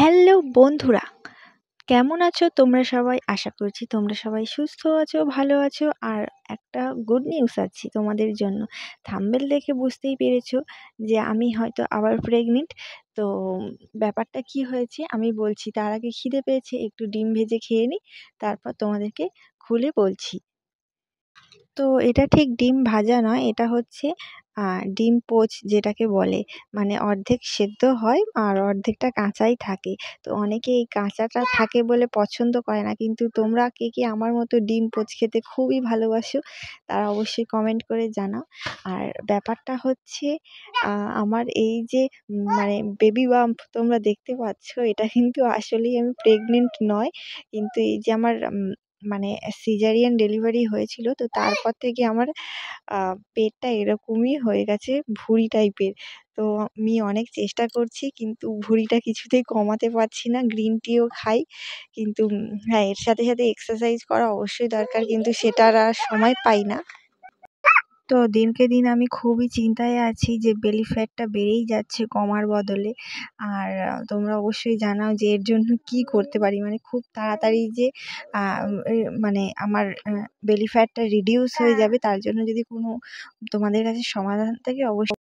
Hello বন্ধুরা কেমন আছো তোমরা সবাই আশা করছি তোমরা সবাই সুস্থ আছো ভালো আছো আর একটা গুড নিউজ আছি তোমাদের জন্য থাম্বেল দেখে বুঝতেই পেরেছো যে আমি হয়তো আবার প্রেগনেন্ট তো ব্যাপারটা কি হয়েছে আমি বলছি তার আগে খিদে পেয়েছে একটু ডিম ভেজে খেয়ে নিই তারপর তোমাদেরকে খুলে বলছি তো এটা ঠিক ডিম ভাজা নয় এটা হচ্ছে ডিম পোচ যেটাকে বলে মানে অর্ধেক সেদ্ধ হয় আর অর্ধেকটা কাঁচাই থাকে তো অনেকে এই কাঁচাটা থাকে বলে পছন্দ করে না কিন্তু তোমরা কে কে আমার মতো ডিম পোচ খেতে খুবই ভালোবাসো তারা অবশ্যই কমেন্ট করে জানাও আর ব্যাপারটা হচ্ছে আমার এই যে মানে বেবি বাম্প তোমরা দেখতে পাচ্ছ এটা কিন্তু আসলেই আমি প্রেগনেন্ট নয় কিন্তু এই যে আমার মানে সিজারিয়ান ডেলিভারি হয়েছিল তো তারপর থেকে আমার পেটটা এরকমই হয়ে গেছে ভুঁড়ি টাইপের তো আমি অনেক চেষ্টা করছি কিন্তু ভুঁড়িটা কিছুতেই কমাতে পারছি না গ্রিন টিও খাই কিন্তু হ্যাঁ এর সাথে সাথে এক্সারসাইজ করা অবশ্যই দরকার কিন্তু সেটার আর সময় পাই না তো দিনকে দিন আমি খুবই চিন্তায় আছি যে বেলি ফ্যাটটা বেড়েই যাচ্ছে কমার বদলে আর তোমরা অবশ্যই জানাও যে এর জন্য কি করতে পারি মানে খুব তাড়াতাড়ি যে মানে আমার বেলি ফ্যাটটা রিডিউস হয়ে হ্যাঁ। যাবে তার জন্য যদি কোনো তোমাদের কাছে সমাধান থাকে অবশ্যই